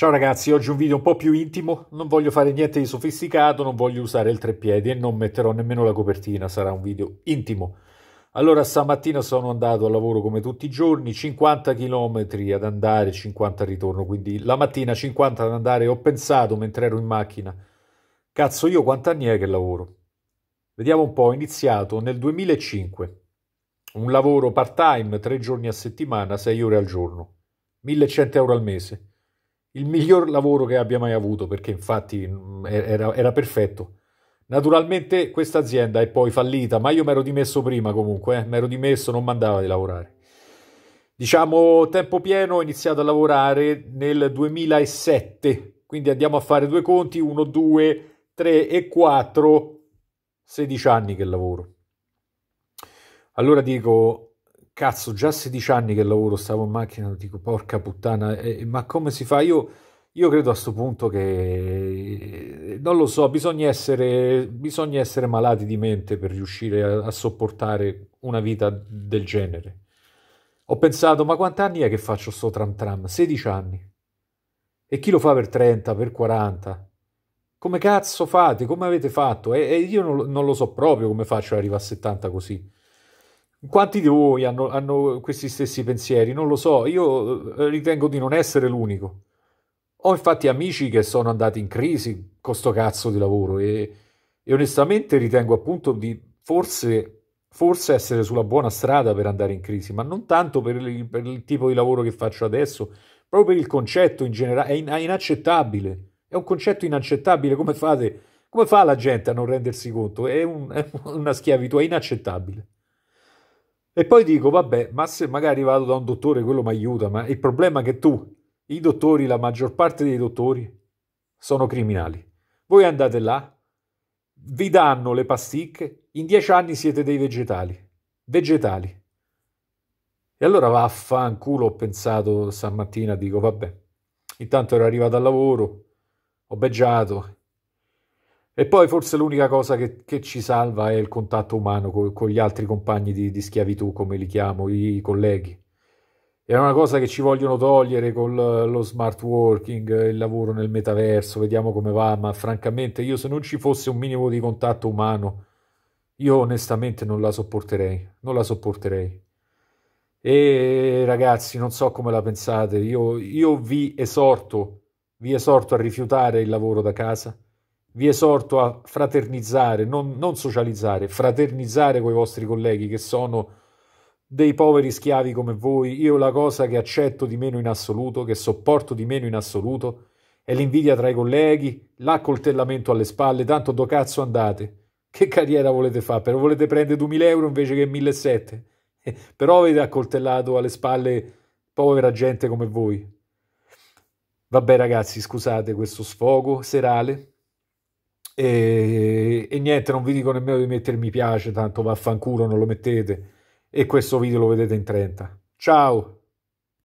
Ciao ragazzi, oggi un video un po' più intimo, non voglio fare niente di sofisticato, non voglio usare il treppiedi e non metterò nemmeno la copertina, sarà un video intimo. Allora stamattina sono andato al lavoro come tutti i giorni, 50 km ad andare, 50 al ritorno, quindi la mattina 50 ad andare ho pensato mentre ero in macchina, cazzo io quant'anni è che lavoro? Vediamo un po', ho iniziato nel 2005, un lavoro part time, tre giorni a settimana, 6 ore al giorno, 1100 euro al mese il miglior lavoro che abbia mai avuto, perché infatti mm, era, era perfetto. Naturalmente questa azienda è poi fallita, ma io mi ero dimesso prima comunque, eh? mi ero dimesso, non mandava di lavorare. Diciamo tempo pieno, ho iniziato a lavorare nel 2007, quindi andiamo a fare due conti, 1, 2, 3 e 4, 16 anni che lavoro. Allora dico, cazzo, già 16 anni che lavoro, stavo in macchina, dico porca puttana, eh, ma come si fa? Io, io credo a questo punto che, eh, non lo so, bisogna essere, bisogna essere malati di mente per riuscire a, a sopportare una vita del genere. Ho pensato, ma quanti anni è che faccio sto tram tram? 16 anni. E chi lo fa per 30, per 40? Come cazzo fate? Come avete fatto? E, e io non, non lo so proprio come faccio ad arrivare a 70 così. Quanti di voi hanno, hanno questi stessi pensieri? Non lo so, io eh, ritengo di non essere l'unico. Ho infatti amici che sono andati in crisi con sto cazzo di lavoro e, e onestamente ritengo appunto di forse, forse, essere sulla buona strada per andare in crisi, ma non tanto per il, per il tipo di lavoro che faccio adesso, proprio per il concetto in generale. È, in, è inaccettabile, è un concetto inaccettabile. Come fate? Come fa la gente a non rendersi conto? È, un, è una schiavitù, è inaccettabile. E poi dico, vabbè, ma se magari vado da un dottore, quello mi aiuta, ma il problema è che tu, i dottori, la maggior parte dei dottori, sono criminali. Voi andate là, vi danno le pasticche, in dieci anni siete dei vegetali. Vegetali. E allora vaffanculo, ho pensato stamattina, dico, vabbè, intanto ero arrivato al lavoro, ho beggiato, e poi forse l'unica cosa che, che, ci salva è il contatto umano con, con gli altri compagni di, di, schiavitù, come li chiamo, i colleghi. È una cosa che ci vogliono togliere con lo smart working, il lavoro nel metaverso, vediamo come va, ma francamente io se non ci fosse un minimo di contatto umano, io onestamente non la sopporterei, non la sopporterei. E ragazzi, non so come la pensate, io, io vi esorto, vi esorto a rifiutare il lavoro da casa vi esorto a fraternizzare, non, non socializzare, fraternizzare con i vostri colleghi che sono dei poveri schiavi come voi. Io la cosa che accetto di meno in assoluto, che sopporto di meno in assoluto, è l'invidia tra i colleghi, l'accoltellamento alle spalle, tanto do cazzo andate. Che carriera volete fare? Però volete prendere 2000 euro invece che 1700? Eh, però avete accoltellato alle spalle povera gente come voi. Vabbè ragazzi, scusate questo sfogo serale, e, e, niente, non vi dico nemmeno di mettere mi piace, tanto vaffanculo, non lo mettete. E questo video lo vedete in 30. Ciao!